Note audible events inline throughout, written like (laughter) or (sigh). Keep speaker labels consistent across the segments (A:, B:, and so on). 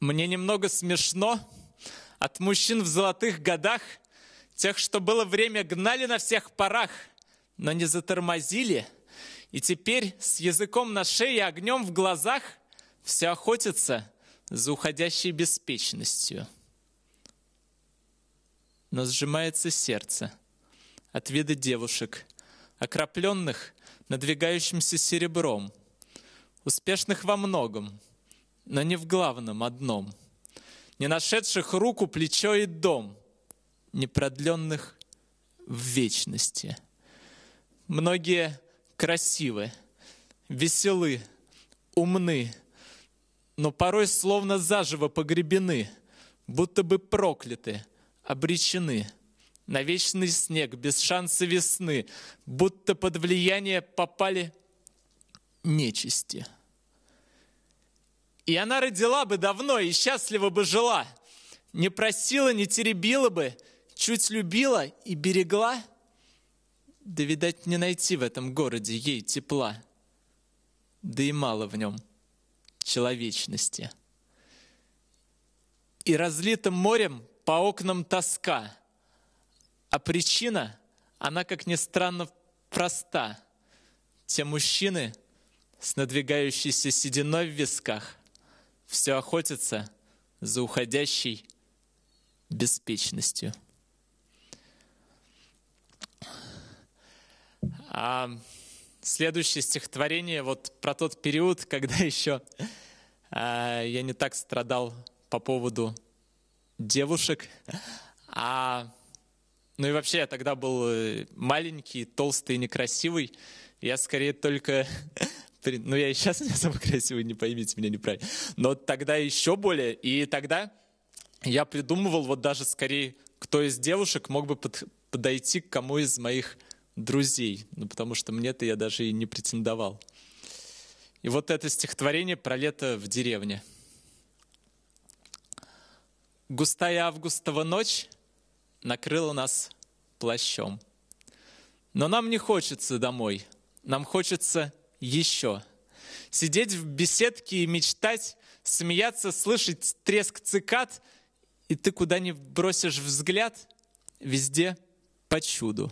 A: Мне немного смешно от мужчин в золотых годах, тех, что было время, гнали на всех парах, но не затормозили. И теперь с языком на шее, огнем в глазах все охотятся за уходящей беспечностью. Но сжимается сердце от вида девушек, окропленных надвигающимся серебром, успешных во многом — но не в главном одном, не нашедших руку, плечо и дом, не продленных в вечности. Многие красивы, веселы, умны, но порой словно заживо погребены, будто бы прокляты, обречены на вечный снег, без шанса весны, будто под влияние попали нечисти. И она родила бы давно и счастливо бы жила. Не просила, не теребила бы, чуть любила и берегла. Да, видать, не найти в этом городе ей тепла. Да и мало в нем человечности. И разлитым морем по окнам тоска. А причина, она, как ни странно, проста. Те мужчины с надвигающейся сединой в висках, все охотится за уходящей беспечностью. А следующее стихотворение вот про тот период, (laughs) когда еще а, я не так страдал по поводу девушек, а ну и вообще я тогда был э, маленький, толстый, некрасивый. Я скорее только ну я и сейчас не особо красивый, не поймите меня неправильно, но тогда еще более, и тогда я придумывал вот даже скорее, кто из девушек мог бы под, подойти к кому из моих друзей, ну потому что мне-то я даже и не претендовал. И вот это стихотворение про лето в деревне. Густая августова ночь накрыла нас плащом. Но нам не хочется домой, нам хочется еще. Сидеть в беседке и мечтать, смеяться, слышать треск цикад, и ты куда не бросишь взгляд, везде по чуду.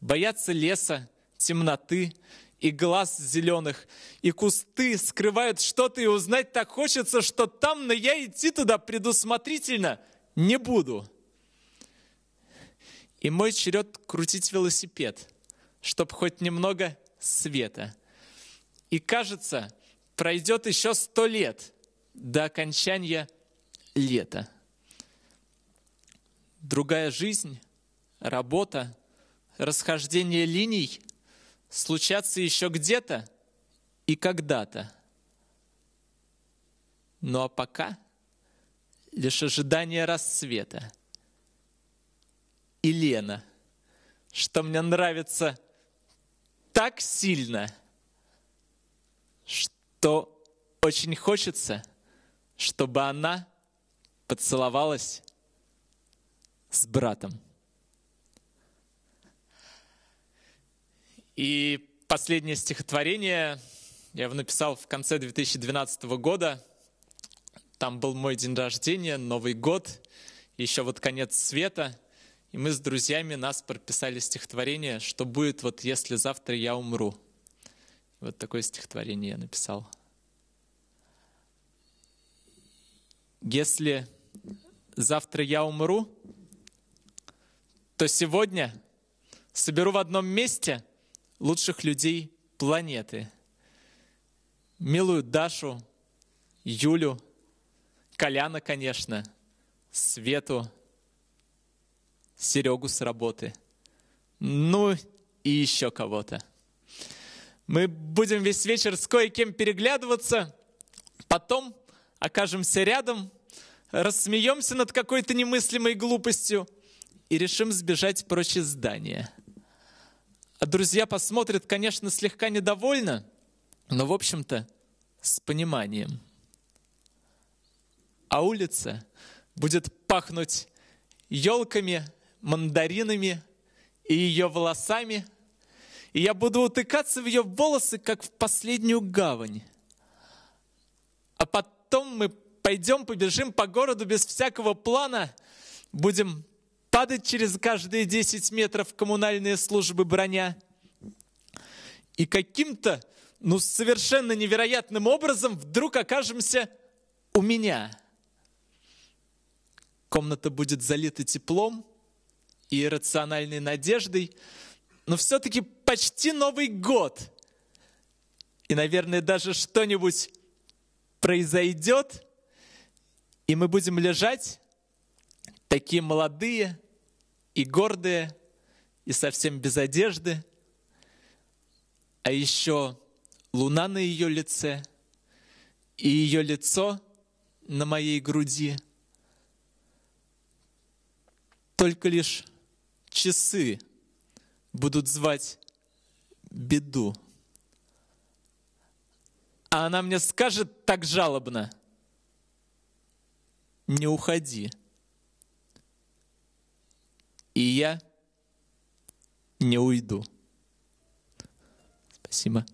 A: Бояться леса, темноты и глаз зеленых, и кусты скрывают что-то, и узнать так хочется, что там, но я идти туда предусмотрительно не буду. И мой черед крутить велосипед, чтобы хоть немного света. И кажется, пройдет еще сто лет до окончания лета. Другая жизнь, работа, расхождение линий случатся еще где-то и когда-то. Ну а пока лишь ожидание рассвета. И Лена, что мне нравится – так сильно, что очень хочется, чтобы она поцеловалась с братом. И последнее стихотворение я его написал в конце 2012 года. Там был мой день рождения, Новый год, еще вот конец света — и мы с друзьями нас прописали стихотворение, что будет, вот если завтра я умру. Вот такое стихотворение я написал. Если завтра я умру, то сегодня соберу в одном месте лучших людей планеты. Милую Дашу, Юлю, Коляна, конечно, Свету, Серегу с работы, ну и еще кого-то. Мы будем весь вечер с кое-кем переглядываться, потом окажемся рядом, рассмеемся над какой-то немыслимой глупостью и решим сбежать прочь из здания. А друзья посмотрят, конечно, слегка недовольно, но, в общем-то, с пониманием. А улица будет пахнуть елками, мандаринами и ее волосами, и я буду утыкаться в ее волосы, как в последнюю гавань. А потом мы пойдем, побежим по городу без всякого плана, будем падать через каждые 10 метров коммунальные службы броня. И каким-то, ну, совершенно невероятным образом вдруг окажемся у меня. Комната будет залита теплом – и иррациональной надеждой, но все-таки почти Новый год. И, наверное, даже что-нибудь произойдет, и мы будем лежать такие молодые и гордые, и совсем без одежды, а еще луна на ее лице и ее лицо на моей груди. Только лишь часы будут звать беду. А она мне скажет так жалобно, не уходи. И я не уйду. Спасибо.